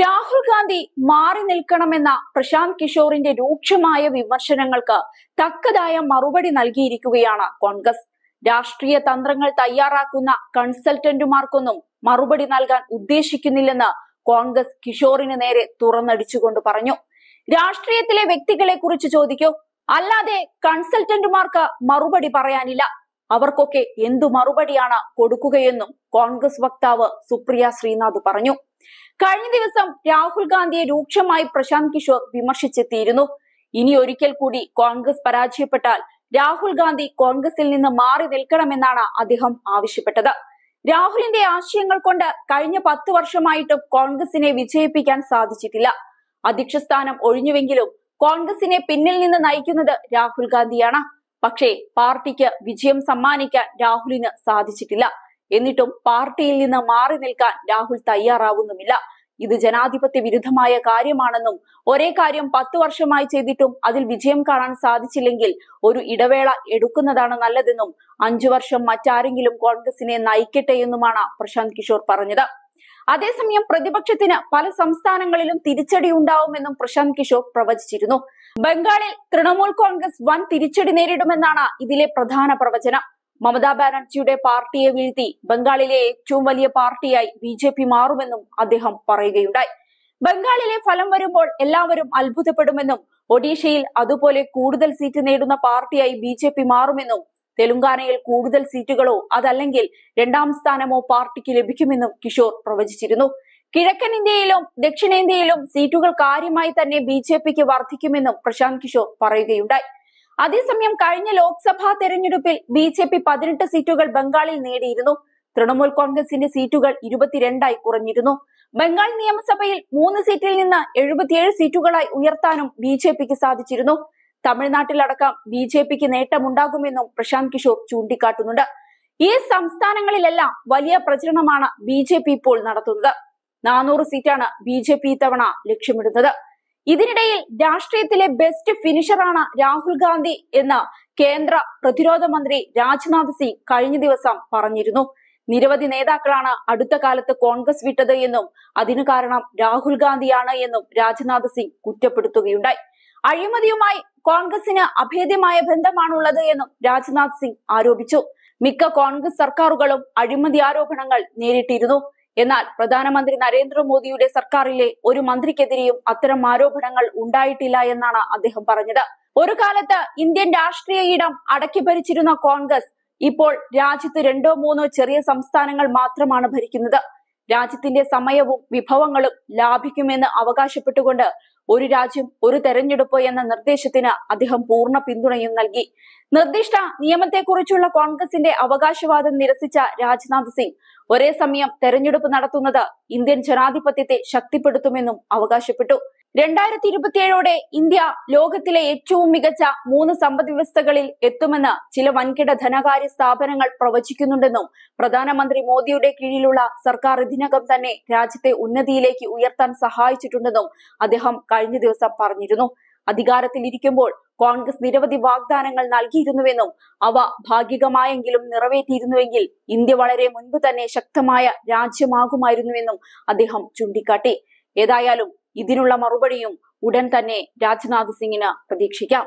രാഹുൽ ഗാന്ധി മാറി നിൽക്കണമെന്ന പ്രശാന്ത് കിഷോറിന്റെ രൂക്ഷമായ വിമർശനങ്ങൾക്ക് തക്കതായ മറുപടി നൽകിയിരിക്കുകയാണ് കോൺഗ്രസ് രാഷ്ട്രീയ തന്ത്രങ്ങൾ തയ്യാറാക്കുന്ന കൺസൾട്ടന്റുമാർക്കൊന്നും മറുപടി നൽകാൻ ഉദ്ദേശിക്കുന്നില്ലെന്ന് കോൺഗ്രസ് കിഷോറിന് നേരെ തുറന്നടിച്ചുകൊണ്ട് പറഞ്ഞു രാഷ്ട്രീയത്തിലെ വ്യക്തികളെ കുറിച്ച് ചോദിക്കൂ അല്ലാതെ കൺസൾട്ടന്റുമാർക്ക് മറുപടി പറയാനില്ല അവർക്കൊക്കെ എന്തു മറുപടിയാണ് കൊടുക്കുകയെന്നും കോൺഗ്രസ് വക്താവ് സുപ്രിയ ശ്രീനാഥ് പറഞ്ഞു കഴിഞ്ഞ ദിവസം രാഹുൽ ഗാന്ധിയെ രൂക്ഷമായി പ്രശാന്ത് കിഷോർ വിമർശിച്ചെത്തിയിരുന്നു ഇനി ഒരിക്കൽ കൂടി കോൺഗ്രസ് പരാജയപ്പെട്ടാൽ രാഹുൽ ഗാന്ധി കോൺഗ്രസിൽ നിന്ന് മാറി നിൽക്കണമെന്നാണ് അദ്ദേഹം ആവശ്യപ്പെട്ടത് രാഹുലിന്റെ ആശയങ്ങൾ കൊണ്ട് കഴിഞ്ഞ പത്ത് വർഷമായിട്ടും കോൺഗ്രസിനെ വിജയിപ്പിക്കാൻ സാധിച്ചിട്ടില്ല അധ്യക്ഷ സ്ഥാനം ഒഴിഞ്ഞുവെങ്കിലും കോൺഗ്രസിനെ പിന്നിൽ നിന്ന് നയിക്കുന്നത് രാഹുൽ ഗാന്ധിയാണ് പക്ഷേ പാർട്ടിക്ക് വിജയം സമ്മാനിക്കാൻ രാഹുലിന് സാധിച്ചിട്ടില്ല എന്നിട്ടും പാർട്ടിയിൽ നിന്ന് മാറി നിൽക്കാൻ രാഹുൽ തയ്യാറാവുന്നുമില്ല ഇത് ജനാധിപത്യ വിരുദ്ധമായ കാര്യമാണെന്നും ഒരേ കാര്യം പത്ത് വർഷമായി ചെയ്തിട്ടും അതിൽ വിജയം കാണാൻ സാധിച്ചില്ലെങ്കിൽ ഒരു ഇടവേള എടുക്കുന്നതാണ് നല്ലതെന്നും അഞ്ചു വർഷം മറ്റാരെങ്കിലും കോൺഗ്രസിനെ നയിക്കട്ടെ എന്നുമാണ് പ്രശാന്ത് കിഷോർ പറഞ്ഞത് അതേസമയം പ്രതിപക്ഷത്തിന് പല സംസ്ഥാനങ്ങളിലും തിരിച്ചടി ഉണ്ടാവുമെന്നും പ്രശാന്ത് കിഷോർ പ്രവചിച്ചിരുന്നു ബംഗാളിൽ തൃണമൂൽ കോൺഗ്രസ് വൻ തിരിച്ചടി നേരിടുമെന്നാണ് ഇതിലെ പ്രധാന പ്രവചനം മമതാ ബാനർജിയുടെ പാർട്ടിയെ വീഴ്ത്തി ബംഗാളിലെ ഏറ്റവും വലിയ പാർട്ടിയായി ബി ജെ പി മാറുമെന്നും അദ്ദേഹം പറയുകയുണ്ടായി ബംഗാളിലെ ഫലം വരുമ്പോൾ എല്ലാവരും അത്ഭുതപ്പെടുമെന്നും ഒഡീഷയിൽ അതുപോലെ കൂടുതൽ സീറ്റ് നേടുന്ന പാർട്ടിയായി ബി ജെ പി മാറുമെന്നും തെലുങ്കാനയിൽ കൂടുതൽ സീറ്റുകളോ അതല്ലെങ്കിൽ രണ്ടാം സ്ഥാനമോ പാർട്ടിക്ക് ലഭിക്കുമെന്നും കിഷോർ പ്രവചിച്ചിരുന്നു കിഴക്കൻ ഇന്ത്യയിലും ദക്ഷിണേന്ത്യയിലും സീറ്റുകൾ കാര്യമായി തന്നെ ബി ജെ പിക്ക് വർദ്ധിക്കുമെന്നും പ്രശാന്ത് കിഷോർ പറയുകയുണ്ടായി അതേസമയം കഴിഞ്ഞ ലോക്സഭാ തെരഞ്ഞെടുപ്പിൽ ബി ജെ പി പതിനെട്ട് സീറ്റുകൾ ബംഗാളിൽ നേടിയിരുന്നു തൃണമൂൽ കോൺഗ്രസിന്റെ സീറ്റുകൾ ഇരുപത്തിരണ്ടായി കുറഞ്ഞിരുന്നു ബംഗാൾ നിയമസഭയിൽ മൂന്ന് സീറ്റിൽ നിന്ന് എഴുപത്തിയേഴ് സീറ്റുകളായി ഉയർത്താനും ബി ജെ പിക്ക് സാധിച്ചിരുന്നു തമിഴ്നാട്ടിലടക്കം ബി ജെ പിക്ക് നേട്ടമുണ്ടാകുമെന്നും പ്രശാന്ത് കിഷോർ ചൂണ്ടിക്കാട്ടുന്നുണ്ട് ഈ സംസ്ഥാനങ്ങളിലെല്ലാം വലിയ പ്രചരണമാണ് ബി ജെ പി ഇപ്പോൾ നടത്തുന്നത് നാനൂറ് സീറ്റാണ് ബി ജെ പി ഇത്തവണ ലക്ഷ്യമിടുന്നത് ഇതിനിടയിൽ രാഷ്ട്രീയത്തിലെ ബെസ്റ്റ് ഫിനിഷറാണ് രാഹുൽ ഗാന്ധി എന്ന് കേന്ദ്ര പ്രതിരോധ മന്ത്രി രാജ്നാഥ് സിംഗ് കഴിഞ്ഞ ദിവസം പറഞ്ഞിരുന്നു നിരവധി നേതാക്കളാണ് അടുത്ത കാലത്ത് കോൺഗ്രസ് വിട്ടത് എന്നും അതിനു കാരണം രാഹുൽ ഗാന്ധിയാണ് എന്നും രാജ്നാഥ് സിംഗ് കുറ്റപ്പെടുത്തുകയുണ്ടായി അഴിമതിയുമായി കോൺഗ്രസിന് അഭേദ്യമായ ബന്ധമാണുള്ളത് എന്നും രാജ്നാഥ് സിംഗ് ആരോപിച്ചു മിക്ക കോൺഗ്രസ് സർക്കാരുകളും അഴിമതി ആരോപണങ്ങൾ നേരിട്ടിരുന്നു എന്നാൽ പ്രധാനമന്ത്രി നരേന്ദ്രമോദിയുടെ സർക്കാരിലെ ഒരു മന്ത്രിക്കെതിരെയും അത്തരം ആരോപണങ്ങൾ ഉണ്ടായിട്ടില്ല എന്നാണ് അദ്ദേഹം പറഞ്ഞത് ഒരു കാലത്ത് ഇന്ത്യൻ രാഷ്ട്രീയ ഇടം അടക്കി ഭരിച്ചിരുന്ന കോൺഗ്രസ് ഇപ്പോൾ രാജ്യത്ത് രണ്ടോ മൂന്നോ ചെറിയ സംസ്ഥാനങ്ങൾ മാത്രമാണ് ഭരിക്കുന്നത് രാജ്യത്തിന്റെ സമയവും വിഭവങ്ങളും ലാഭിക്കുമെന്ന് അവകാശപ്പെട്ടുകൊണ്ട് ഒരു രാജ്യം ഒരു തെരഞ്ഞെടുപ്പ് എന്ന നിർദ്ദേശത്തിന് അദ്ദേഹം പൂർണ്ണ പിന്തുണയും നൽകി നിർദ്ദിഷ്ട നിയമത്തെക്കുറിച്ചുള്ള കോൺഗ്രസിന്റെ അവകാശവാദം നിരസിച്ച രാജ്നാഥ് സിംഗ് ഒരേ സമയം തെരഞ്ഞെടുപ്പ് നടത്തുന്നത് ഇന്ത്യൻ ജനാധിപത്യത്തെ ശക്തിപ്പെടുത്തുമെന്നും അവകാശപ്പെട്ടു രണ്ടായിരത്തി ഇരുപത്തിയേഴോടെ ഇന്ത്യ ലോകത്തിലെ ഏറ്റവും മികച്ച മൂന്ന് സമ്പദ് വ്യവസ്ഥകളിൽ എത്തുമെന്ന് ചില വൻകിട ധനകാര്യ സ്ഥാപനങ്ങൾ പ്രവചിക്കുന്നുണ്ടെന്നും പ്രധാനമന്ത്രി മോദിയുടെ കീഴിലുള്ള സർക്കാർ ഇതിനകം തന്നെ രാജ്യത്തെ ഉന്നതിയിലേക്ക് ഉയർത്താൻ സഹായിച്ചിട്ടുണ്ടെന്നും അദ്ദേഹം കഴിഞ്ഞ ദിവസം പറഞ്ഞിരുന്നു അധികാരത്തിൽ ഇരിക്കുമ്പോൾ കോൺഗ്രസ് നിരവധി വാഗ്ദാനങ്ങൾ നൽകിയിരുന്നുവെന്നും അവ ഭാഗികമായെങ്കിലും നിറവേറ്റിയിരുന്നുവെങ്കിൽ ഇന്ത്യ വളരെ മുൻപ് തന്നെ ശക്തമായ രാജ്യമാകുമായിരുന്നുവെന്നും അദ്ദേഹം ചൂണ്ടിക്കാട്ടി ഏതായാലും ഇതിനുള്ള മറുപടിയും ഉടൻ തന്നെ രാജ്നാഥ് സിംഗിന് പ്രതീക്ഷിക്കാം